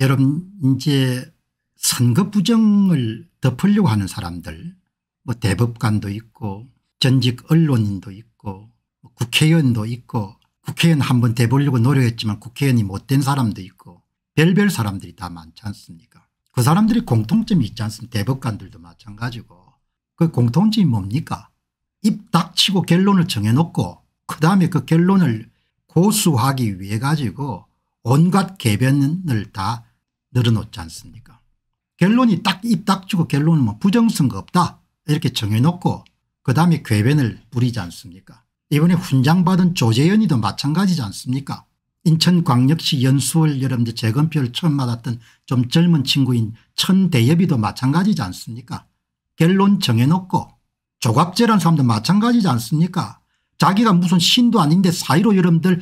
여러분 이제 선거 부정을 덮으려고 하는 사람들 뭐 대법관도 있고 전직 언론인도 있고 뭐 국회의원도 있고 국회의원 한번 돼보려고 노력했지만 국회의원이 못된 사람도 있고 별별 사람들이 다 많지 않습니까 그 사람들이 공통점이 있지 않습니까 대법관들도 마찬가지고 그 공통점이 뭡니까 입 닥치고 결론을 정해놓고 그 다음에 그 결론을 고수하기 위해 가지고 온갖 개변을 다 늘어놓지 않습니까 결론이 딱입 닥치고 결론은 뭐 부정선거 없다 이렇게 정해놓고 그 다음에 괴변을 부리지 않습니까 이번에 훈장받은 조재현이도 마찬가지지 않습니까 인천광역시 연수월 여러분들 재검표를 처음 받았던 좀 젊은 친구인 천대엽이도 마찬가지지 않습니까 결론 정해놓고 조갑제라는 사람도 마찬가지지 않습니까 자기가 무슨 신도 아닌데 사이로 여러분들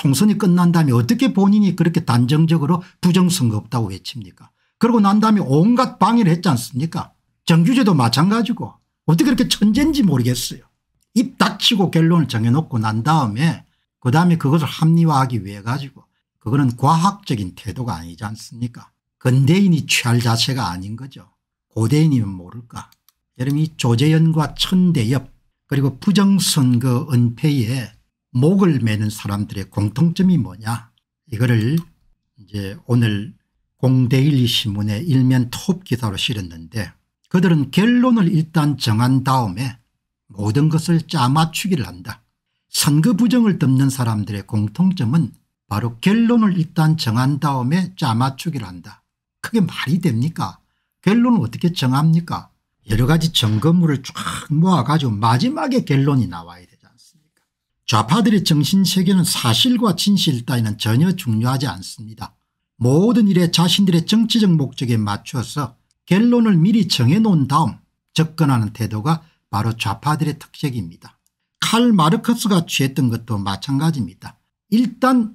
총선이 끝난 다음에 어떻게 본인이 그렇게 단정적으로 부정선거 없다고 외칩니까 그러고 난 다음에 온갖 방해를 했지 않습니까 정규제도 마찬가지고 어떻게 그렇게 천재인지 모르겠어요. 입 닥치고 결론을 정해놓고 난 다음에 그 다음에 그것을 합리화하기 위해 가지고 그거는 과학적인 태도가 아니지 않습니까 근대인이 취할 자세가 아닌 거죠. 고대인이면 모를까. 여러분 이 조재현과 천대엽 그리고 부정선거 은폐에 목을 매는 사람들의 공통점이 뭐냐 이거를 이제 오늘 공대일리 신문의 일면 톱 기사로 실었는데 그들은 결론을 일단 정한 다음에 모든 것을 짜맞추기를 한다. 선거 부정을 덮는 사람들의 공통점은 바로 결론을 일단 정한 다음에 짜맞추기를 한다. 그게 말이 됩니까 결론을 어떻게 정합니까 여러 가지 점검물을 쫙 모아가지고 마지막에 결론이 나와야 돼. 좌파들의 정신세계는 사실과 진실 따위는 전혀 중요하지 않습니다. 모든 일에 자신들의 정치적 목적에 맞추어서 결론을 미리 정해놓은 다음 접근하는 태도가 바로 좌파들의 특색입니다. 칼 마르크스가 취했던 것도 마찬가지입니다. 일단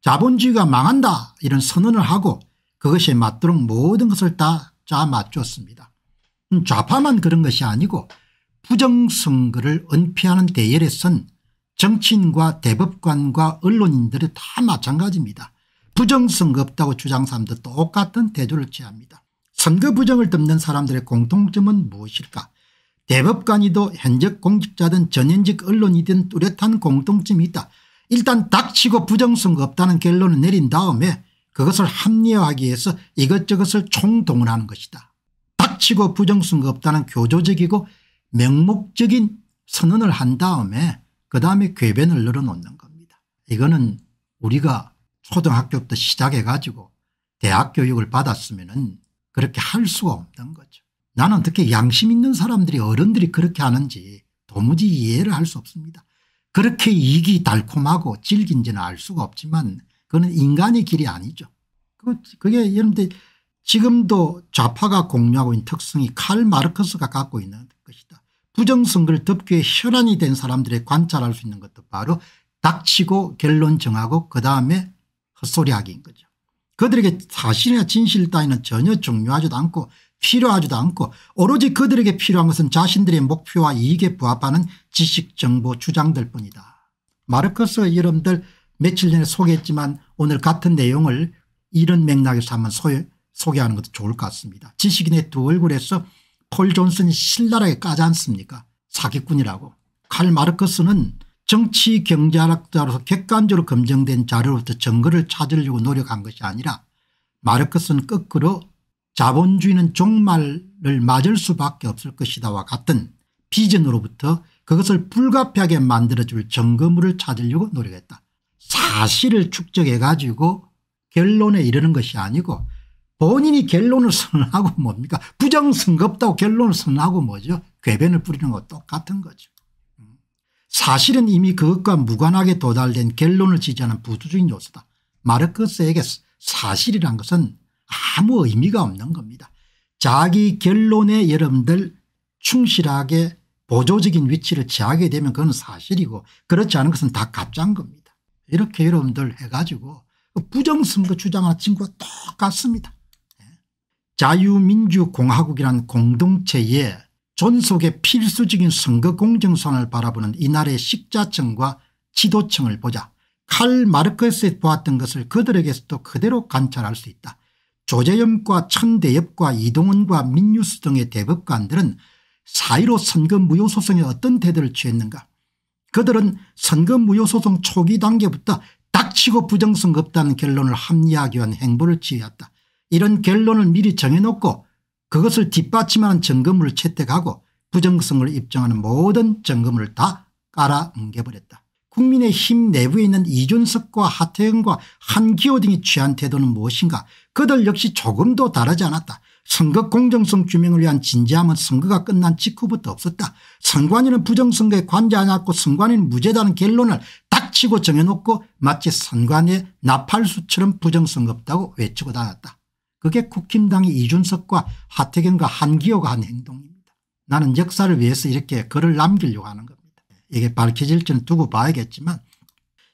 자본주의가 망한다 이런 선언을 하고 그것에 맞도록 모든 것을 다 짜맞췄습니다. 음, 좌파만 그런 것이 아니고 부정선거를 은폐하는 대열에 선 정치인과 대법관과 언론인들이 다 마찬가지입니다. 부정선거 없다고 주장 사람도 똑같은 태도를 취합니다. 선거 부정을 덮는 사람들의 공통점은 무엇일까 대법관이도 현직 공직자든 전현직 언론이든 뚜렷한 공통점이 있다. 일단 닥치고 부정선거 없다는 결론을 내린 다음에 그것을 합리화하기 위해서 이것저것을 총동원하는 것이다. 닥치고 부정선거 없다는 교조적이고 명목적인 선언을 한 다음에 그 다음에 궤변을 늘어놓는 겁니다. 이거는 우리가 초등학교부터 시작해가지고 대학 교육을 받았으면 그렇게 할 수가 없는 거죠. 나는 특히 양심 있는 사람들이 어른들이 그렇게 하는지 도무지 이해를 할 수 없습니다. 그렇게 이익이 달콤하고 질긴지는 알 수가 없지만 그거 인간의 길이 아니죠. 그, 그게 여러분들 지금도 좌파가 공유하고 있는 특성이 칼 마르크스가 갖고 있는 것이다. 부정선거를 덮기에 혈안이 된 사람들의 관찰할 수 있는 것도 바로 닥치고 결론 정하고 그다음에 헛소리하기인 거죠. 그들에게 사실이나 진실 따위는 전혀 중요하지도 않고 필요하지도 않고 오로지 그들에게 필요한 것은 자신들의 목표와 이익에 부합하는 지식 정보 주장들 뿐이다. 마르크스 여러분들 며칠 전에 소개했지만 오늘 같은 내용을 이런 맥락에서 한번 소개하는 것도 좋을 것 같습니다. 지식인의 두 얼굴에서 폴 존슨이 신랄하게 까지 않습니까 사기꾼이라고. 칼 마르크스는 정치 경제학자로서 객관적으로 검증된 자료로부터 증거를 찾으려고 노력한 것이 아니라 마르크스는 거꾸로 자본주의는 종말을 맞을 수밖에 없을 것이다와 같은 비전으로부터 그것을 불가피하게 만들어줄 점검물을 찾으려고 노력했다. 사실을 축적해 가지고 결론에 이르는 것이 아니고 본인이 결론을 선언하고 뭡니까 부정선거 없다고 결론을 선언하고 뭐죠 궤변을 뿌리는 것 똑같은 거죠. 사실은 이미 그것과 무관하게 도달된 결론을 지지하는 부수적인 요소다. 마르크스에게 사실이란 것은 아무 의미가 없는 겁니다. 자기 결론에 여러분들 충실하게 보조적인 위치를 취하게 되면 그건 사실이고 그렇지 않은 것은 다 가짜인 겁니다. 이렇게 여러분들 해가지고 그 부정선거 주장하는 친구와 똑같습니다. 자유민주공화국이란 공동체의 존속의 필수적인 선거 공정선을 바라보는 이날의 식자층과 지도층을 보자 칼 마르크스에 보았던 것을 그들에게서도 그대로 관찰할 수 있다. 조재염과 천대엽과 이동은과 민유수 등의 대법관들은 사이로 선거 무효 소송에 어떤 태도를 취했는가 그들은 선거 무효 소송 초기 단계부터 닥치고 부정성없다는 결론을 합리화하기 위한 행보를 취해왔다. 이런 결론을 미리 정해놓고 그것을 뒷받침하는 점검을 채택하고 부정성을 입증하는 모든 점검을 다 깔아 뭉개버렸다. 국민의힘 내부에 있는 이준석과 하태영과 한기호 등이 취한 태도는 무엇인가 그들 역시 조금도 다르지 않았다. 선거 공정성 규명을 위한 진지함은 선거가 끝난 직후부터 없었다. 선관위는 부정선거에 관여하지 않고 선관위는 무죄다는 결론을 딱 치고 정해놓고 마치 선관위의 나팔수처럼 부정선거 없다고 외치고 다녔다. 그게 국힘당의 이준석과 하태경과 한기호가 한 행동입니다. 나는 역사를 위해서 이렇게 글을 남기려고 하는 겁니다. 이게 밝혀질지는 두고 봐야겠지만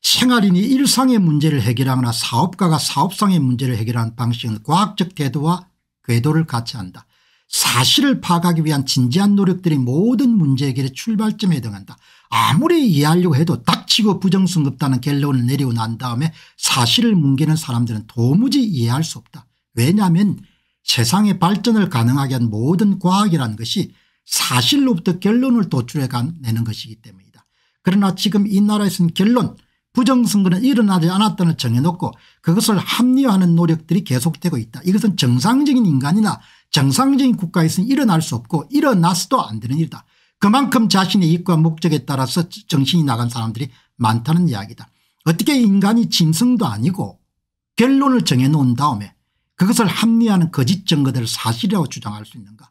생활인이 일상의 문제를 해결하거나 사업가가 사업상의 문제를 해결하는 방식은 과학적 태도와 궤도를 같이 한다. 사실을 파악하기 위한 진지한 노력들이 모든 문제 해결의 출발점에 해당한다. 아무리 이해하려고 해도 닥치고 부정승급다는 결론을 내리고 난 다음에 사실을 뭉개는 사람들은 도무지 이해할 수 없다. 왜냐하면 세상의 발전을 가능하게 한 모든 과학이라는 것이 사실로부터 결론을 도출해 내는 것이기 때문이다. 그러나 지금 이 나라에서는 결론 부정선거는 일어나지 않았다는 정해놓고 그것을 합리화하는 노력들이 계속되고 있다. 이것은 정상적인 인간이나 정상적인 국가에서는 일어날 수 없고 일어나서도 안 되는 일이다. 그만큼 자신의 이익과 목적에 따라서 정신이 나간 사람들이 많다는 이야기다. 어떻게 인간이 짐승도 아니고 결론을 정해놓은 다음에 그것을 합리화하는 거짓 그 증거들을 사실이라고 주장할 수 있는가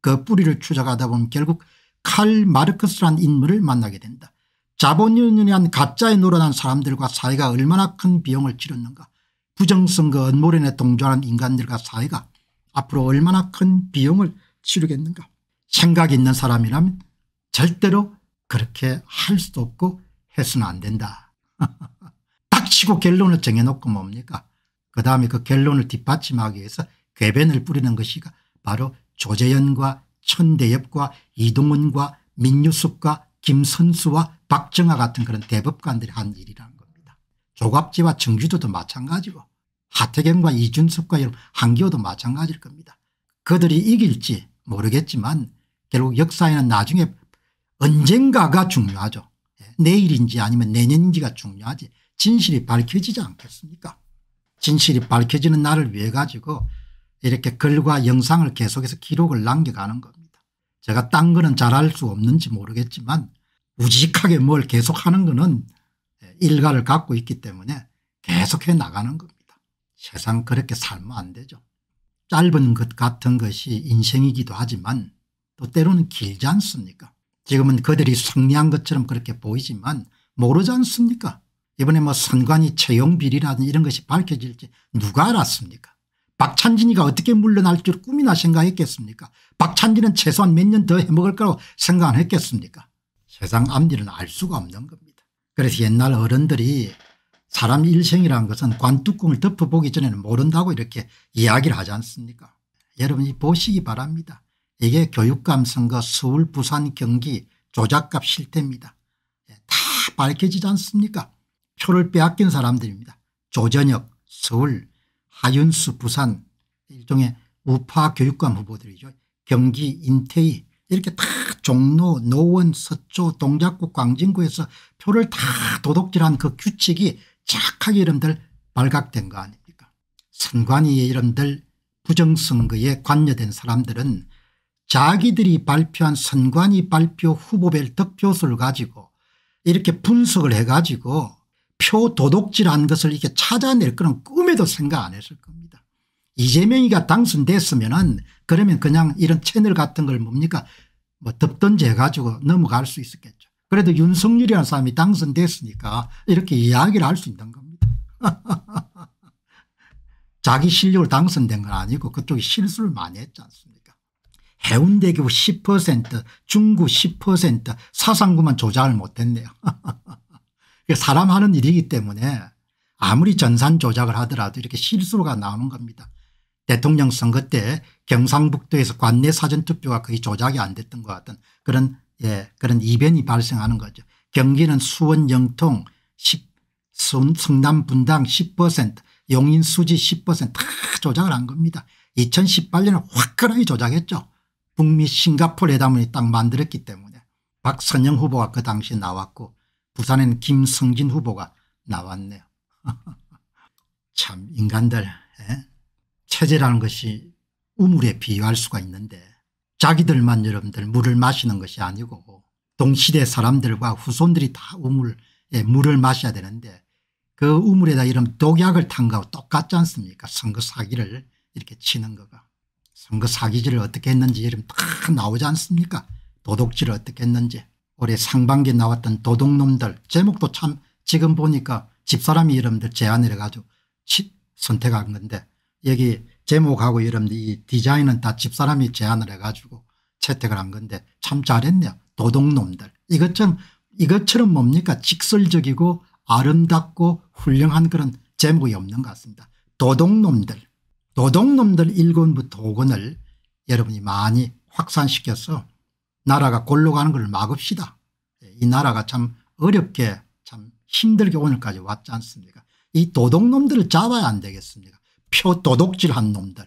그 뿌리를 추적하다 보면 결국 칼 마르크스란 인물을 만나게 된다. 자본윤이란 유 가짜에 놀아난 사람들과 사회가 얼마나 큰 비용을 치렀는가 부정선거 언론에 동조하는 인간들과 사회가 앞으로 얼마나 큰 비용을 치르겠는가 생각 있는 사람이라면 절대로 그렇게 할 수도 없고 해서는 안 된다. 딱치고 결론을 정해놓고 뭡니까 그다음에 그 결론을 뒷받침하기 위해서 궤변을 뿌리는 것이 바로 조재현과 천대엽과 이동훈과 민유숙과 김선수와 박정아 같은 그런 대법관들이 한 일이라는 겁니다. 조갑지와 정규도도 마찬가지고 하태경과 이준석과 여 한기호도 마찬가지일 겁니다. 그들이 이길지 모르겠지만 결국 역사에는 나중에 언젠가가 중요하죠. 예, 내일인지 아니면 내년인지가 중요하지 진실이 밝혀지지 않겠습니까 진실이 밝혀지는 날을 위해 가지고 이렇게 글과 영상을 계속해서 기록을 남겨가는 겁니다. 제가 딴 거는 잘할 수 없는지 모르겠지만 우직하게 뭘 계속하는 거는 일가를 갖고 있기 때문에 계속해 나가는 겁니다. 세상 그렇게 살면 안 되죠. 짧은 것 같은 것이 인생이기도 하지만 또 때로는 길지 않습니까 지금은 그들이 승리한 것처럼 그렇게 보이지만 모르지 않습니까 이번에 뭐 선관위 채용 비리라든 지 이런 것이 밝혀질지 누가 알았습니까 박찬진이가 어떻게 물러날 줄 꿈이나 생각했겠습니까 박찬진은 최소한 몇 년 더 해먹을 거라고 생각 안 했겠습니까 세상 앞일은 알 수가 없는 겁니다. 그래서 옛날 어른들이 사람 일생이라는 것은 관뚜껑을 덮어보기 전에는 모른다고 이렇게 이야기를 하지 않습니까 여러분이 보시기 바랍니다. 이게 교육감 선거 서울 부산 경기 조작값 실태입니다. 예, 다 밝혀지지 않습니까 표를 빼앗긴 사람들입니다. 조전혁 서울 하윤수 부산 일종의 우파 교육감 후보들이죠. 경기 인태희 이렇게 다 종로 노원 서초 동작구 광진구에서 표를 다 도둑질한 그 규칙이 착하게 이름들 발각된 거 아닙니까 선관위 이름들 부정선거에 관여된 사람들은 자기들이 발표한 선관위 발표 후보별 득표수를 가지고 이렇게 분석을 해가지고 표도둑질한 것을 이렇게 찾아낼 그런 꿈에도 생각 안 했을 겁니다. 이재명이가 당선됐으면 은 그러면 그냥 이런 채널 같은 걸 뭡니까 뭐 덮던지 해가지고 넘어갈 수 있었겠죠. 그래도 윤석열이라는 사람이 당선됐으니까 이렇게 이야기를 할 수 있는 겁니다. 자기 실력을 당선된 건 아니고 그쪽이 실수를 많이 했지 않습니까 해운대교 10% 중구 10% 사상구만 조작을 못했네요. 그러니까 사람 하는 일이기 때문에 아무리 전산 조작을 하더라도 이렇게 실수가 나오는 겁니다. 대통령 선거 때 경상북도에서 관내 사전투표가 거의 조작이 안 됐던 것 같은 그런 예, 그런 이변이 발생하는 거죠. 경기는 수원 영통 10 성남 분당 10% 용인 수지 10%다 조작을 한 겁니다. 2018년에 화끈하게 조작했죠. 북미 싱가포르 회담을 딱 만들었기 때문에 박선영 후보가 그 당시에 나왔고 부산엔 김성진 후보가 나왔네요. 참 인간들 에? 예? 체제라는 것이 우물에 비유할 수가 있는데 자기들만 여러분들 물을 마시는 것이 아니고 동시대 사람들과 후손들이 다 우물에 물을 마셔야 되는데 그 우물에다 이런 독약을 탄 거하고 똑같지 않습니까 선거 사기를 이렇게 치는 거가 선거 사기질을 어떻게 했는지 이름 다 나오지 않습니까 도둑질을 어떻게 했는지 올해 상반기에 나왔던 도둑놈들 제목도 참 지금 보니까 집사람이 여러분들 제안을 해가지고 선택한 건데 여기 제목하고 여러분들 이 디자인은 다 집사람이 제안을 해가지고 채택을 한 건데 참 잘했네요. 도둑놈들. 이것처럼, 이것처럼 뭡니까 직설적이고 아름답고 훌륭한 그런 제목이 없는 것 같습니다. 도둑놈들. 도둑놈들 1권부터 5권을 여러분이 많이 확산시켜서 나라가 골로 가는 걸 막읍시다. 이 나라가 참 어렵게 참 힘들게 오늘까지 왔지 않습니까 이 도둑놈들을 잡아야 안 되겠습니까 표 도둑질한 놈들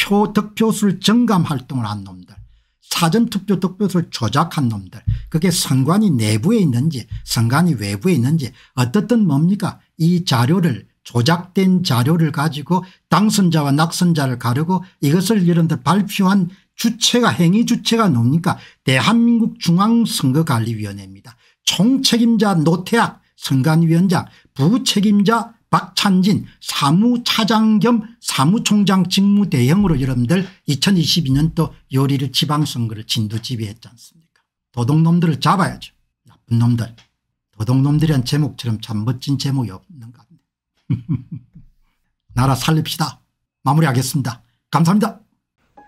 표 득표수를 정감 활동을 한 놈들 사전투표 득표수를 조작한 놈들 그게 선관위 내부에 있는지 선관위 외부에 있는지 어떻든 뭡니까 이 자료를 조작된 자료를 가지고 당선자와 낙선자를 가르고 이것을 여러분 발표한 주체가 행위 주체가 뭡니까 대한민국 중앙선거관리위원회입니다. 총책임자 노태학 선관위원장 부책임자 박찬진 사무차장 겸 사무총장 직무대행으로 여러분들 2 0 2 2년또 요리를 지방선거를 진두지휘했지 않습니까 도둑놈들을 잡아야죠. 나쁜 놈들. 도둑놈들이란 제목처럼 참 멋진 제목이 없는것 같네요. 나라 살립시다. 마무리하겠습니다. 감사합니다.